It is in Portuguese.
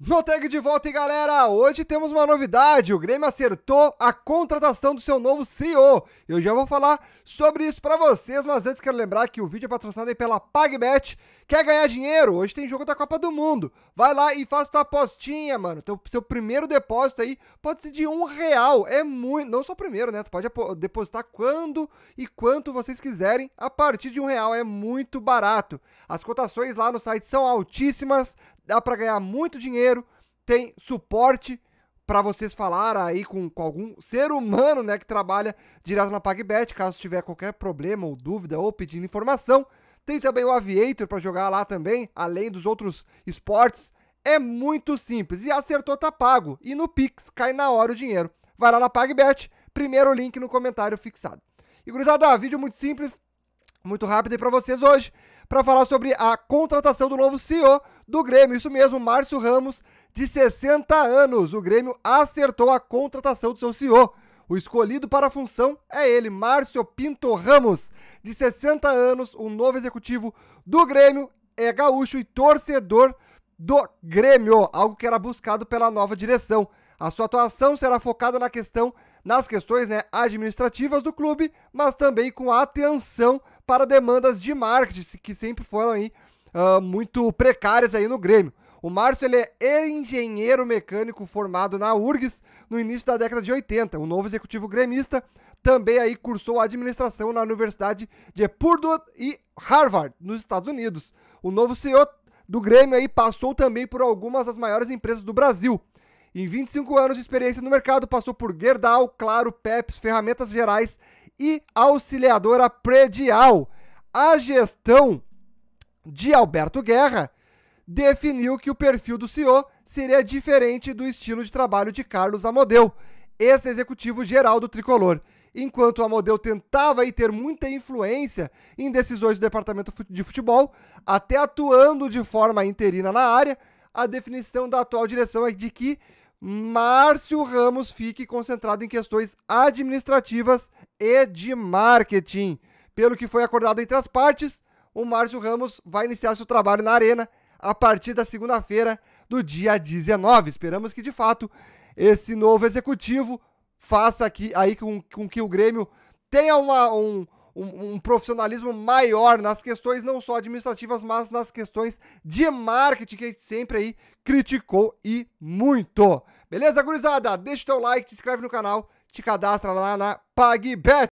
No tag de volta, e galera! Hoje temos uma novidade. O Grêmio acertou a contratação do seu novo CEO. Eu já vou falar sobre isso para vocês, mas antes quero lembrar que o vídeo é patrocinado aí pela PagBet. Quer ganhar dinheiro? Hoje tem jogo da Copa do Mundo. Vai lá e faça tua apostinha, mano. Teu, seu primeiro depósito aí pode ser de um real. É muito. Não só o primeiro, né? Tu pode depositar quando e quanto vocês quiserem a partir de um real. É muito barato. As cotações lá no site são altíssimas. Dá para ganhar muito dinheiro tem suporte para vocês falar aí com, com, algum ser humano, né, que trabalha direto na PagBet, caso tiver qualquer problema ou dúvida ou pedindo informação. Tem também o Aviator para jogar lá também, além dos outros esportes. É muito simples. E acertou, tá pago. E no Pix cai na hora o dinheiro. Vai lá na PagBet, primeiro link no comentário fixado. E gurizada, vídeo muito simples, muito rápido aí para vocês hoje, para falar sobre a contratação do novo CEO do Grêmio. Isso mesmo, Márcio Ramos, de 60 anos. O Grêmio acertou a contratação do seu CEO. O escolhido para a função é ele, Márcio Pinto Ramos, de 60 anos, o um novo executivo do Grêmio, é gaúcho e torcedor do Grêmio, algo que era buscado pela nova direção. A sua atuação será focada na questão, nas questões né, administrativas do clube, mas também com atenção para demandas de marketing, que sempre foram aí uh, muito precárias aí no Grêmio. O Márcio ele é engenheiro mecânico formado na URGS no início da década de 80. O novo executivo gremista também aí cursou administração na Universidade de Purdue e Harvard, nos Estados Unidos. O novo CEO do Grêmio aí passou também por algumas das maiores empresas do Brasil. Em 25 anos de experiência no mercado, passou por Gerdau, Claro, Peps, Ferramentas Gerais e Auxiliadora Predial. A gestão de Alberto Guerra, definiu que o perfil do CEO seria diferente do estilo de trabalho de Carlos Amodeu, ex-executivo geral do Tricolor. Enquanto Amodeu tentava aí ter muita influência em decisões do departamento de futebol, até atuando de forma interina na área, a definição da atual direção é de que Márcio Ramos fique concentrado em questões administrativas e de marketing. Pelo que foi acordado entre as partes, o Márcio Ramos vai iniciar seu trabalho na Arena a partir da segunda-feira do dia 19. Esperamos que, de fato, esse novo executivo faça aqui, aí com, com que o Grêmio tenha uma, um, um, um, profissionalismo maior nas questões não só administrativas, mas nas questões de marketing que a gente sempre aí criticou e muito. Beleza, gurizada? Deixa o teu like, se inscreve no canal, te cadastra lá na PagBet.